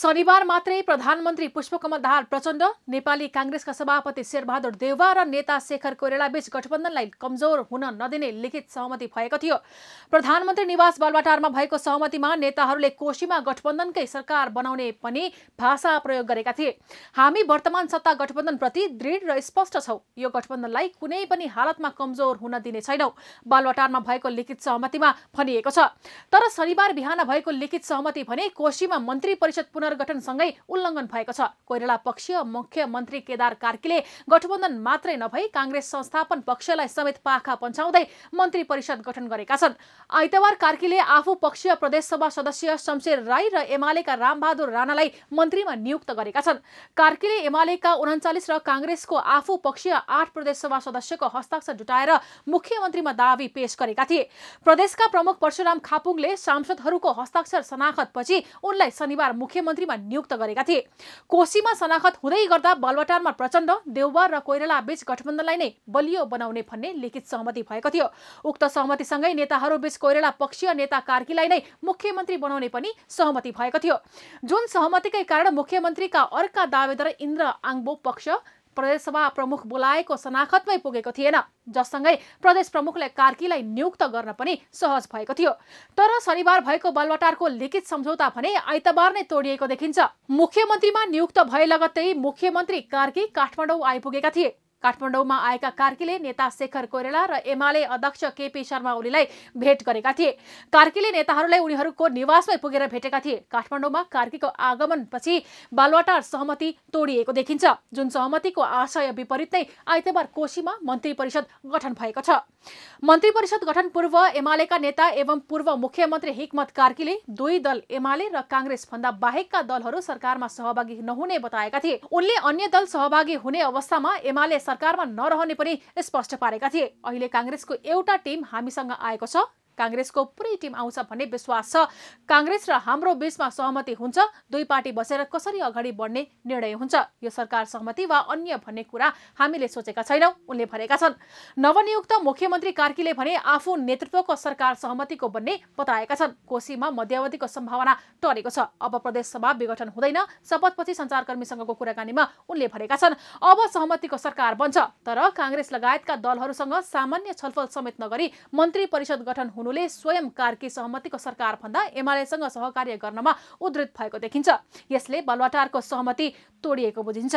शनिबार मात्रै प्रधानमन्त्री पुष्पकमल दाहाल प्रचण्ड नेपाली काङ्ग्रेसका सभापति शेरबहादुर देउवा र नेता शेखर बीच गठबन्धनलाई कमजोर हुन नदिने लिखित सहमति भएको थियो प्रधानमन्त्री निवास बालवाटारमा भएको सहमतिमा नेताहरूले कोशीमा गठबन्धनकै सरकार बनाउने पनि भाषा प्रयोग गरेका थिए हामी वर्तमान सत्ता गठबन्धनप्रति दृढ र स्पष्ट छौँ यो गठबन्धनलाई कुनै पनि हालतमा कमजोर हुन दिने छैनौँ बालवाटारमा भएको लिखित सहमतिमा भनिएको छ तर शनिबार बिहान भएको लिखित सहमति भने कोशीमा मन्त्री परिषद पुनः पुनर्गठनसँगै उल्लङ्घन भएको छ कोइराला पक्षीय मुख्यमन्त्री केदार कार्कीले गठबन्धन मात्रै नभई काङ्ग्रेस संस्थापन पक्षलाई समेत पाखा पन्छाउँदै मन्त्री परिषद गठन गरेका छन् आइतबार कार्कीले आफू पक्षीय प्रदेशसभा सदस्य शमशेर राई र एमालेका रामबहादुर राणालाई मन्त्रीमा नियुक्त गरेका छन् कार्कीले एमालेका उन्चालिस र काङ्ग्रेसको आफू पक्षीय आठ प्रदेशसभा सदस्यको हस्ताक्षर जुटाएर मुख्यमन्त्रीमा दावी पेश गरेका थिए प्रदेशका प्रमुख परशुराम खापुङले सांसदहरूको हस्ताक्षर शनाखतपछि उनलाई शनिबार मुख्यमन्त्री मन्त्रीमा नियुक्त गरेका थिए कोशीमा शनाखत हुँदै गर्दा बलवटारमा प्रचण्ड देउवा र कोइराला बीच गठबन्धनलाई नै बलियो बनाउने भन्ने लिखित सहमति भएको थियो उक्त सहमतिसँगै बीच कोइराला पक्षीय नेता कार्कीलाई नै मुख्यमन्त्री बनाउने पनि सहमति भएको थियो जुन सहमतिकै कारण मुख्यमन्त्रीका अर्का दावेदार इन्द्र आङ्बो पक्ष प्रदेशसभा प्रमुख बोलाएको सनाखतमै पुगेको थिएन जससँगै प्रदेश प्रमुखले कार्कीलाई नियुक्त गर्न पनि सहज भएको थियो तर शनिबार भएको बलवटारको लिखित सम्झौता भने आइतबार नै तोडिएको देखिन्छ मुख्यमन्त्रीमा नियुक्त भए लगत्तै मुख्यमन्त्री कार्की काठमाडौँ आइपुगेका थिए काठमाडौँमा आएका कार्कीले नेता शेखर कोरेला र एमाले अध्यक्ष केपी शर्मा ओलीलाई भेट गरेका थिए कार्कीले नेताहरूलाई उनीहरूको निवासमै पुगेर भेटेका थिए काठमाडौँमा कार्कीको आगमनपछि बालवाटार सहमति तोडिएको देखिन्छ जुन सहमतिको आशय विपरीत नै आइतबार कोशीमा मन्त्री परिषद गठन भएको छ मन्त्री परिषद गठन पूर्व एमालेका नेता एवं पूर्व मुख्यमन्त्री हिक्मत कार्कीले दुई दल एमाले र भन्दा बाहेकका दलहरू सरकारमा सहभागी नहुने बताएका थिए उनले अन्य दल सहभागी हुने अवस्थामा एमाले सरकारमा नरहने पनि स्पष्ट पारेका थिए अहिले काङ्ग्रेसको एउटा टिम हामीसँग आएको छ काङ्ग्रेसको पुरै टिम आउँछ भन्ने विश्वास छ काङ्ग्रेस र हाम्रो बीचमा सहमति हुन्छ दुई पार्टी बसेर कसरी अगाडि बढ्ने निर्णय हुन्छ यो सरकार सहमति वा अन्य भन्ने कुरा हामीले सोचेका छैनौँ उनले भनेका छन् नवनियुक्त मुख्यमन्त्री कार्कीले भने आफू नेतृत्वको सरकार सहमतिको बन्ने बताएका छन् कोशीमा मध्यावधिको सम्भावना टरेको छ अब प्रदेश सभा विघटन हुँदैन शपथपछि सञ्चारकर्मीसँगको कुराकानीमा उनले भनेका छन् अब सहमतिको सरकार बन्छ तर काङ्ग्रेस लगायतका दलहरूसँग सामान्य छलफल समेत नगरी मन्त्री परिषद गठन हुनु हुनुले स्वयं कार्की सहमतिको सरकार भन्दा एमालेसँग सहकार्य गर्नमा उद्धित भएको देखिन्छ यसले बलवाटारको सहमति तोडिएको बुझिन्छ